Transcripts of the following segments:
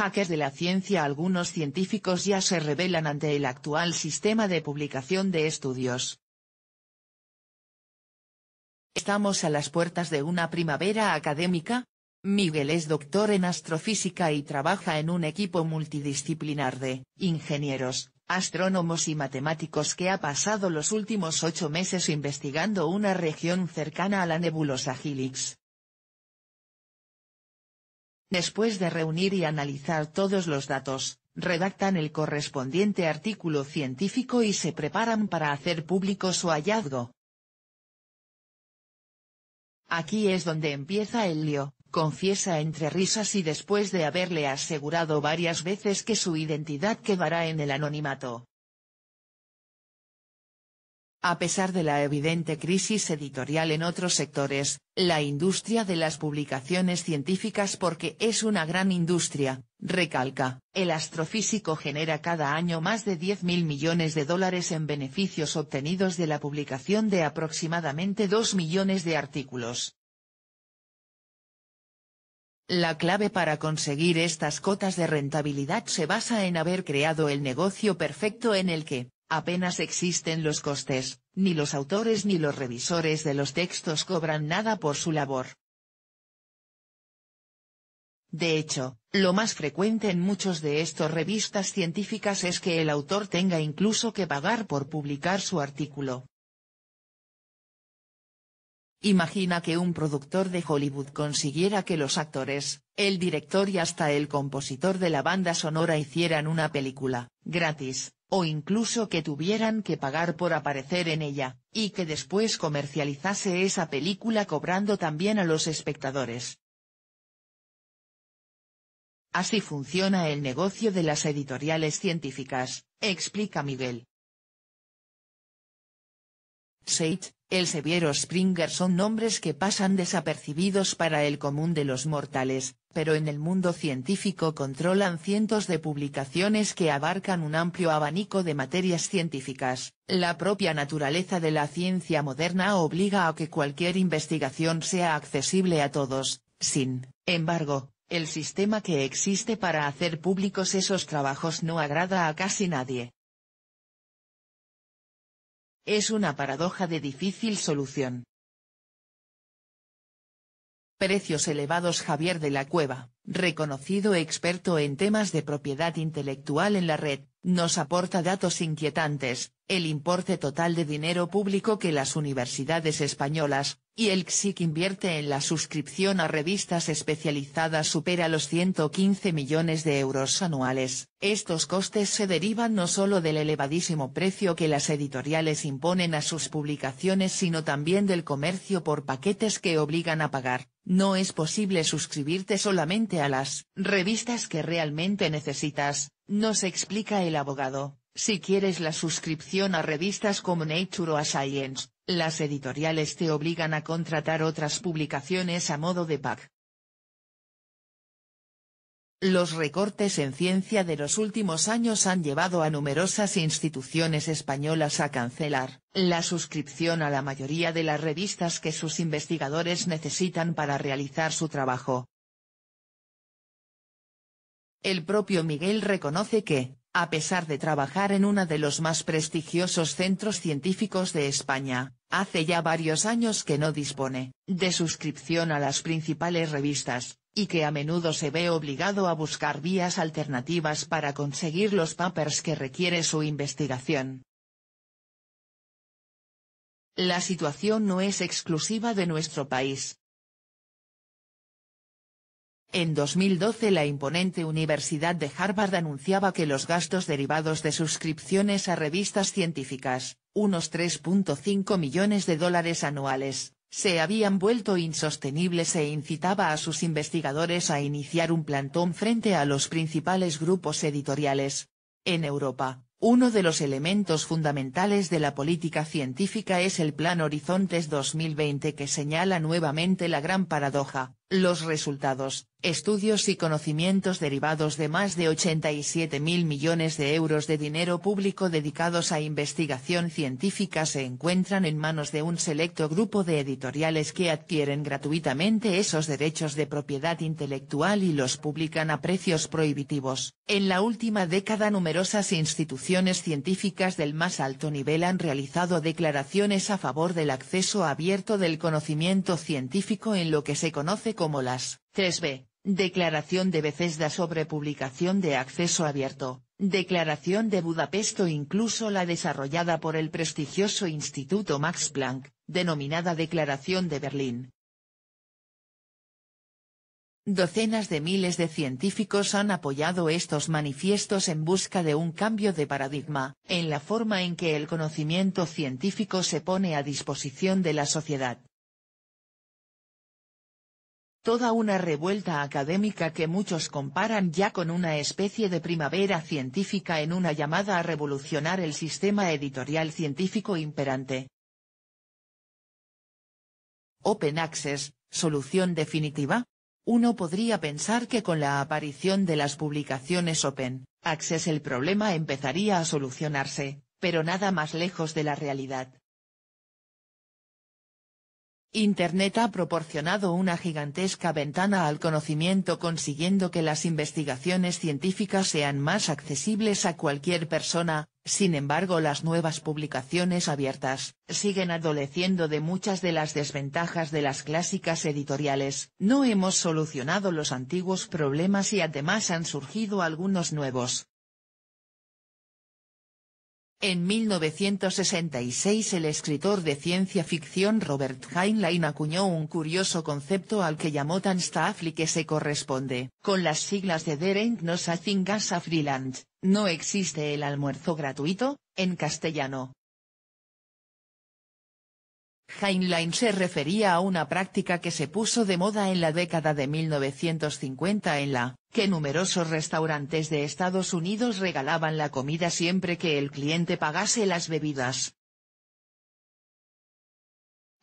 hackers de la ciencia algunos científicos ya se rebelan ante el actual sistema de publicación de estudios. ¿Estamos a las puertas de una primavera académica? Miguel es doctor en astrofísica y trabaja en un equipo multidisciplinar de ingenieros, astrónomos y matemáticos que ha pasado los últimos ocho meses investigando una región cercana a la nebulosa Helix, Después de reunir y analizar todos los datos, redactan el correspondiente artículo científico y se preparan para hacer público su hallazgo. Aquí es donde empieza el lío, confiesa entre risas y después de haberle asegurado varias veces que su identidad quedará en el anonimato, a pesar de la evidente crisis editorial en otros sectores, la industria de las publicaciones científicas porque es una gran industria, recalca, el astrofísico genera cada año más de 10 mil millones de dólares en beneficios obtenidos de la publicación de aproximadamente 2 millones de artículos. La clave para conseguir estas cotas de rentabilidad se basa en haber creado el negocio perfecto en el que, apenas existen los costes, ni los autores ni los revisores de los textos cobran nada por su labor. De hecho, lo más frecuente en muchos de estos revistas científicas es que el autor tenga incluso que pagar por publicar su artículo. Imagina que un productor de Hollywood consiguiera que los actores, el director y hasta el compositor de la banda sonora hicieran una película, gratis, o incluso que tuvieran que pagar por aparecer en ella, y que después comercializase esa película cobrando también a los espectadores. Así funciona el negocio de las editoriales científicas, explica Miguel. Sage, el o Springer son nombres que pasan desapercibidos para el común de los mortales, pero en el mundo científico controlan cientos de publicaciones que abarcan un amplio abanico de materias científicas. La propia naturaleza de la ciencia moderna obliga a que cualquier investigación sea accesible a todos, sin embargo, el sistema que existe para hacer públicos esos trabajos no agrada a casi nadie. Es una paradoja de difícil solución. Precios elevados Javier de la Cueva, reconocido experto en temas de propiedad intelectual en la red, nos aporta datos inquietantes, el importe total de dinero público que las universidades españolas, y el CSIC invierte en la suscripción a revistas especializadas supera los 115 millones de euros anuales. Estos costes se derivan no solo del elevadísimo precio que las editoriales imponen a sus publicaciones sino también del comercio por paquetes que obligan a pagar. No es posible suscribirte solamente a las revistas que realmente necesitas, nos explica el abogado. Si quieres la suscripción a revistas como Nature o Science, las editoriales te obligan a contratar otras publicaciones a modo de pack. Los recortes en ciencia de los últimos años han llevado a numerosas instituciones españolas a cancelar la suscripción a la mayoría de las revistas que sus investigadores necesitan para realizar su trabajo. El propio Miguel reconoce que, a pesar de trabajar en uno de los más prestigiosos centros científicos de España, hace ya varios años que no dispone, de suscripción a las principales revistas, y que a menudo se ve obligado a buscar vías alternativas para conseguir los papers que requiere su investigación. La situación no es exclusiva de nuestro país, en 2012 la imponente Universidad de Harvard anunciaba que los gastos derivados de suscripciones a revistas científicas, unos 3.5 millones de dólares anuales, se habían vuelto insostenibles e incitaba a sus investigadores a iniciar un plantón frente a los principales grupos editoriales. En Europa, uno de los elementos fundamentales de la política científica es el Plan Horizontes 2020 que señala nuevamente la gran paradoja, los resultados, estudios y conocimientos derivados de más de 87 mil millones de euros de dinero público dedicados a investigación científica se encuentran en manos de un selecto grupo de editoriales que adquieren gratuitamente esos derechos de propiedad intelectual y los publican a precios prohibitivos. En la última década numerosas instituciones científicas del más alto nivel han realizado declaraciones a favor del acceso abierto del conocimiento científico en lo que se conoce como las 3b, Declaración de Becesda sobre publicación de acceso abierto, Declaración de Budapest o incluso la desarrollada por el prestigioso Instituto Max Planck, denominada Declaración de Berlín. Docenas de miles de científicos han apoyado estos manifiestos en busca de un cambio de paradigma, en la forma en que el conocimiento científico se pone a disposición de la sociedad toda una revuelta académica que muchos comparan ya con una especie de primavera científica en una llamada a revolucionar el sistema editorial científico imperante. Open Access, solución definitiva? Uno podría pensar que con la aparición de las publicaciones Open Access el problema empezaría a solucionarse, pero nada más lejos de la realidad. Internet ha proporcionado una gigantesca ventana al conocimiento consiguiendo que las investigaciones científicas sean más accesibles a cualquier persona, sin embargo las nuevas publicaciones abiertas, siguen adoleciendo de muchas de las desventajas de las clásicas editoriales. No hemos solucionado los antiguos problemas y además han surgido algunos nuevos, en 1966 el escritor de ciencia ficción Robert Heinlein acuñó un curioso concepto al que llamó Tanstafli que se corresponde con las siglas de There ain't no a freelance, no existe el almuerzo gratuito, en castellano, Heinlein se refería a una práctica que se puso de moda en la década de 1950 en la que numerosos restaurantes de Estados Unidos regalaban la comida siempre que el cliente pagase las bebidas.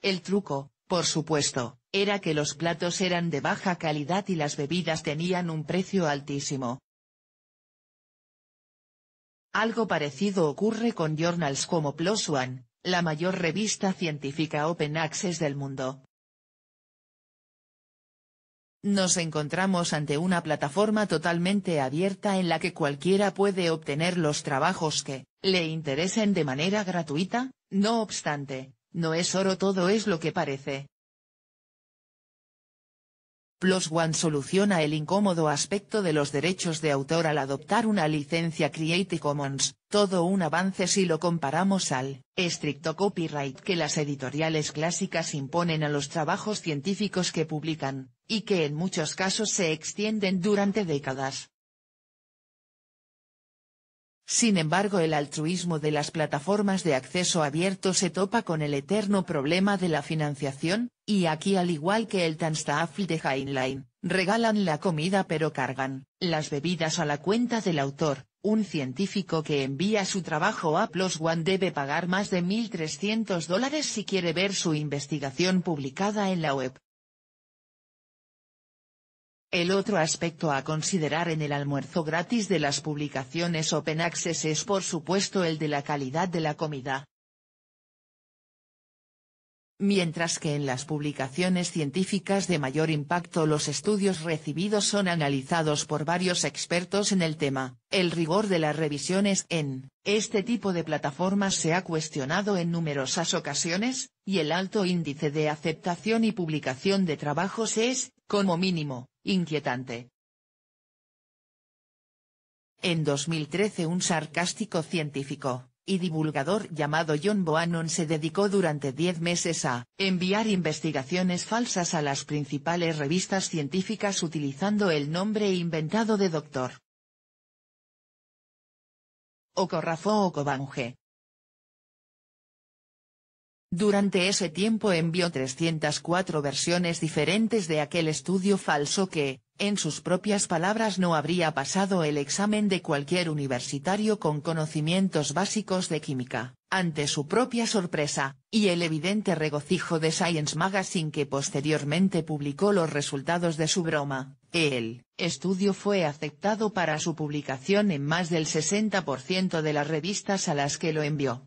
El truco, por supuesto, era que los platos eran de baja calidad y las bebidas tenían un precio altísimo. Algo parecido ocurre con journals como Plus One, la mayor revista científica open access del mundo. Nos encontramos ante una plataforma totalmente abierta en la que cualquiera puede obtener los trabajos que le interesen de manera gratuita, no obstante, no es oro todo es lo que parece. Los One soluciona el incómodo aspecto de los derechos de autor al adoptar una licencia Creative Commons, todo un avance si lo comparamos al estricto copyright que las editoriales clásicas imponen a los trabajos científicos que publican, y que en muchos casos se extienden durante décadas. Sin embargo el altruismo de las plataformas de acceso abierto se topa con el eterno problema de la financiación, y aquí al igual que el Tanstaffel de Heinlein, regalan la comida pero cargan las bebidas a la cuenta del autor, un científico que envía su trabajo a Plus One debe pagar más de 1.300 dólares si quiere ver su investigación publicada en la web. El otro aspecto a considerar en el almuerzo gratis de las publicaciones Open Access es por supuesto el de la calidad de la comida, mientras que en las publicaciones científicas de mayor impacto los estudios recibidos son analizados por varios expertos en el tema. El rigor de las revisiones en este tipo de plataformas se ha cuestionado en numerosas ocasiones, y el alto índice de aceptación y publicación de trabajos es, como mínimo, inquietante. En 2013 un sarcástico científico, y divulgador llamado John Boannon se dedicó durante diez meses a enviar investigaciones falsas a las principales revistas científicas utilizando el nombre inventado de Dr. Ocorrafo Ocobange. Durante ese tiempo envió 304 versiones diferentes de aquel estudio falso que, en sus propias palabras no habría pasado el examen de cualquier universitario con conocimientos básicos de química, ante su propia sorpresa, y el evidente regocijo de Science Magazine que posteriormente publicó los resultados de su broma, el estudio fue aceptado para su publicación en más del 60% de las revistas a las que lo envió.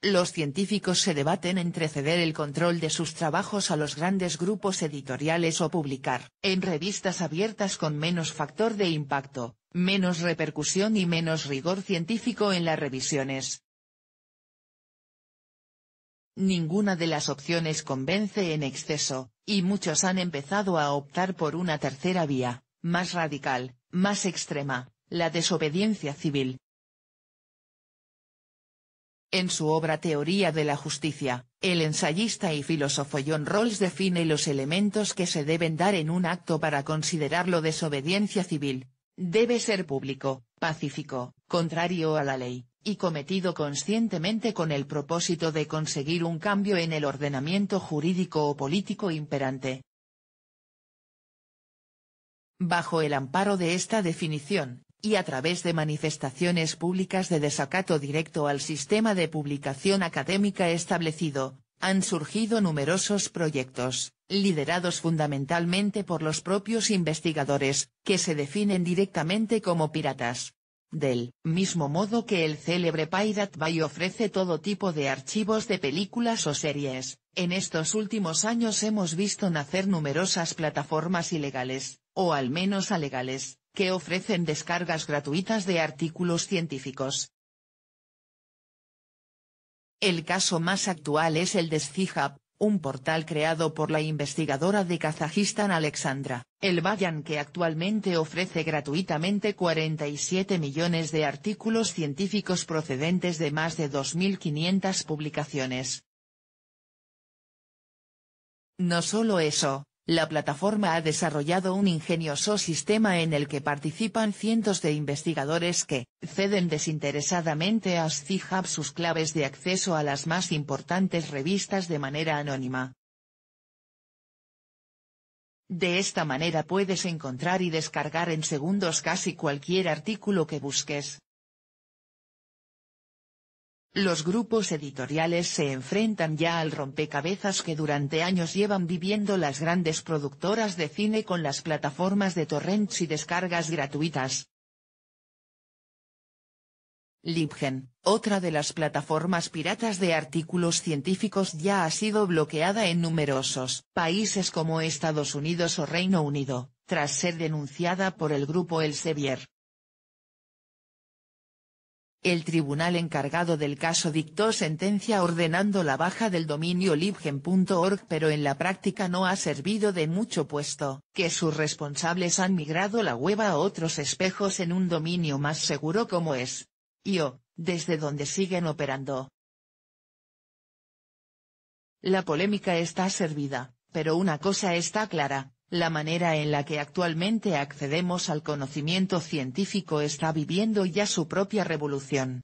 Los científicos se debaten entre ceder el control de sus trabajos a los grandes grupos editoriales o publicar en revistas abiertas con menos factor de impacto, menos repercusión y menos rigor científico en las revisiones. Ninguna de las opciones convence en exceso, y muchos han empezado a optar por una tercera vía, más radical, más extrema, la desobediencia civil, en su obra Teoría de la Justicia, el ensayista y filósofo John Rawls define los elementos que se deben dar en un acto para considerarlo desobediencia civil. Debe ser público, pacífico, contrario a la ley, y cometido conscientemente con el propósito de conseguir un cambio en el ordenamiento jurídico o político imperante. Bajo el amparo de esta definición, y a través de manifestaciones públicas de desacato directo al sistema de publicación académica establecido, han surgido numerosos proyectos, liderados fundamentalmente por los propios investigadores, que se definen directamente como piratas. Del mismo modo que el célebre Pirate Bay ofrece todo tipo de archivos de películas o series, en estos últimos años hemos visto nacer numerosas plataformas ilegales, o al menos alegales, que ofrecen descargas gratuitas de artículos científicos. El caso más actual es el de un portal creado por la investigadora de Kazajistán Alexandra, el Bayan que actualmente ofrece gratuitamente 47 millones de artículos científicos procedentes de más de 2.500 publicaciones. No solo eso, la plataforma ha desarrollado un ingenioso sistema en el que participan cientos de investigadores que, ceden desinteresadamente a SciHub sus claves de acceso a las más importantes revistas de manera anónima. De esta manera puedes encontrar y descargar en segundos casi cualquier artículo que busques. Los grupos editoriales se enfrentan ya al rompecabezas que durante años llevan viviendo las grandes productoras de cine con las plataformas de torrents y descargas gratuitas. Libgen, otra de las plataformas piratas de artículos científicos ya ha sido bloqueada en numerosos países como Estados Unidos o Reino Unido, tras ser denunciada por el grupo Elsevier. El tribunal encargado del caso dictó sentencia ordenando la baja del dominio libgen.org pero en la práctica no ha servido de mucho puesto que sus responsables han migrado la hueva a otros espejos en un dominio más seguro como es IO, desde donde siguen operando. La polémica está servida, pero una cosa está clara, la manera en la que actualmente accedemos al conocimiento científico está viviendo ya su propia revolución.